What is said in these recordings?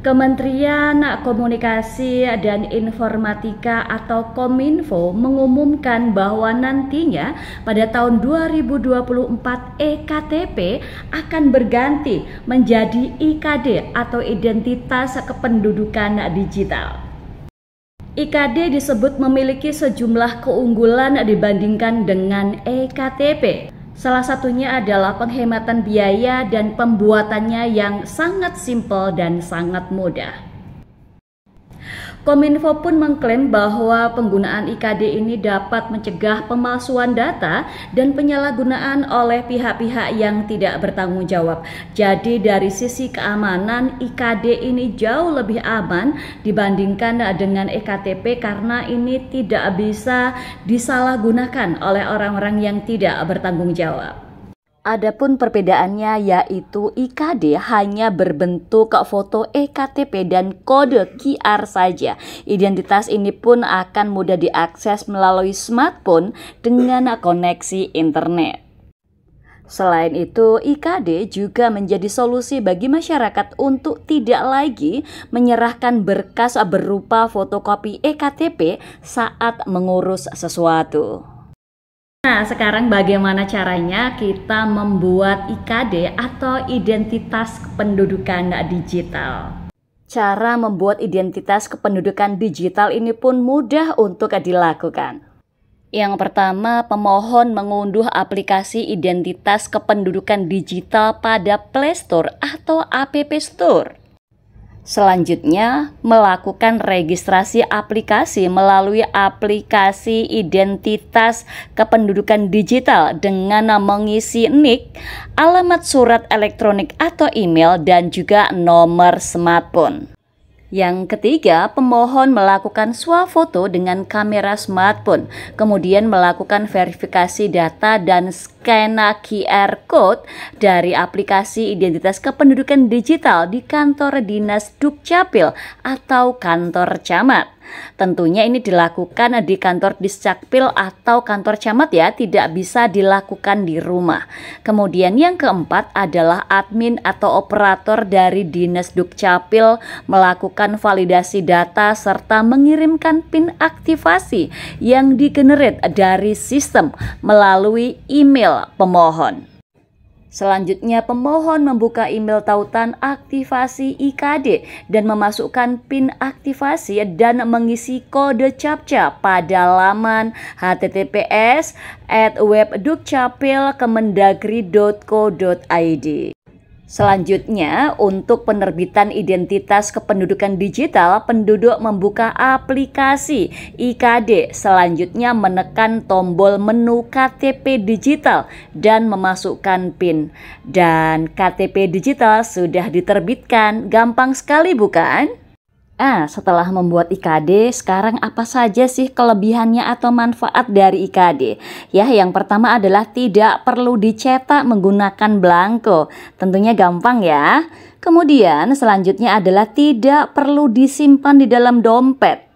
Kementerian Komunikasi dan Informatika atau Kominfo mengumumkan bahwa nantinya pada tahun 2024 EKTP e akan berganti menjadi IKD atau Identitas Kependudukan Digital. IKD disebut memiliki sejumlah keunggulan dibandingkan dengan EKTP. Salah satunya adalah penghematan biaya dan pembuatannya yang sangat simpel dan sangat mudah. Kominfo pun mengklaim bahwa penggunaan IKD ini dapat mencegah pemalsuan data dan penyalahgunaan oleh pihak-pihak yang tidak bertanggung jawab. Jadi dari sisi keamanan IKD ini jauh lebih aman dibandingkan dengan EKTP karena ini tidak bisa disalahgunakan oleh orang-orang yang tidak bertanggung jawab. Adapun perbedaannya yaitu IKD hanya berbentuk foto eKTP dan kode QR saja. Identitas ini pun akan mudah diakses melalui smartphone dengan koneksi internet. Selain itu, IKD juga menjadi solusi bagi masyarakat untuk tidak lagi menyerahkan berkas berupa fotokopi eKTP saat mengurus sesuatu. Nah, sekarang bagaimana caranya kita membuat IKD atau identitas kependudukan digital? Cara membuat identitas kependudukan digital ini pun mudah untuk dilakukan. Yang pertama, pemohon mengunduh aplikasi identitas kependudukan digital pada Play Store atau App Store. Selanjutnya, melakukan registrasi aplikasi melalui aplikasi identitas kependudukan digital dengan mengisi NIK, alamat surat elektronik atau email, dan juga nomor smartphone. Yang ketiga, pemohon melakukan swafoto dengan kamera smartphone, kemudian melakukan verifikasi data dan skena QR code dari aplikasi identitas kependudukan digital di kantor dinas Dukcapil atau kantor camat. Tentunya ini dilakukan di kantor Discakpil atau kantor camat ya, tidak bisa dilakukan di rumah. Kemudian yang keempat adalah admin atau operator dari Dinas Dukcapil melakukan validasi data serta mengirimkan PIN aktivasi yang digenerate dari sistem melalui email pemohon. Selanjutnya, pemohon membuka email tautan aktivasi IKD dan memasukkan PIN aktivasi dan mengisi kode CAPTCHA pada laman https at webdukcapil Selanjutnya, untuk penerbitan identitas kependudukan digital, penduduk membuka aplikasi IKD, selanjutnya menekan tombol menu KTP digital dan memasukkan PIN. Dan KTP digital sudah diterbitkan, gampang sekali bukan? nah setelah membuat IKD, sekarang apa saja sih kelebihannya atau manfaat dari IKD? Ya, yang pertama adalah tidak perlu dicetak menggunakan belangko. Tentunya gampang ya. Kemudian selanjutnya adalah tidak perlu disimpan di dalam dompet.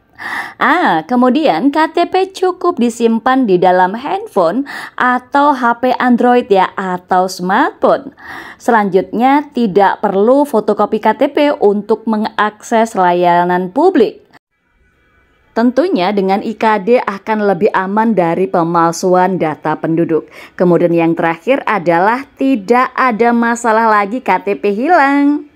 Ah, kemudian KTP cukup disimpan di dalam handphone atau HP Android ya atau smartphone. Selanjutnya tidak perlu fotokopi KTP untuk mengakses layanan publik. Tentunya dengan IKD akan lebih aman dari pemalsuan data penduduk. Kemudian yang terakhir adalah tidak ada masalah lagi KTP hilang.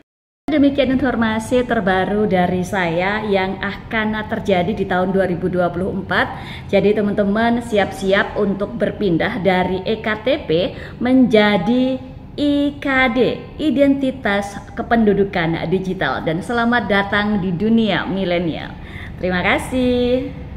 Demikian informasi terbaru dari saya yang akan terjadi di tahun 2024. Jadi teman-teman siap-siap untuk berpindah dari EKTP menjadi IKD, Identitas Kependudukan Digital dan selamat datang di dunia milenial. Terima kasih.